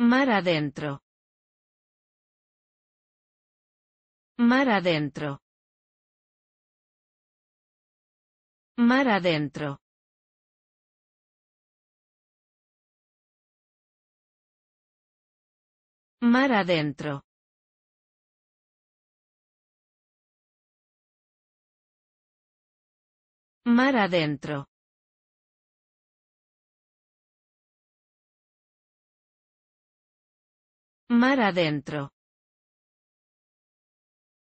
Mar adentro. Mar adentro. Mar adentro. Mar adentro. Mar adentro. Mar adentro.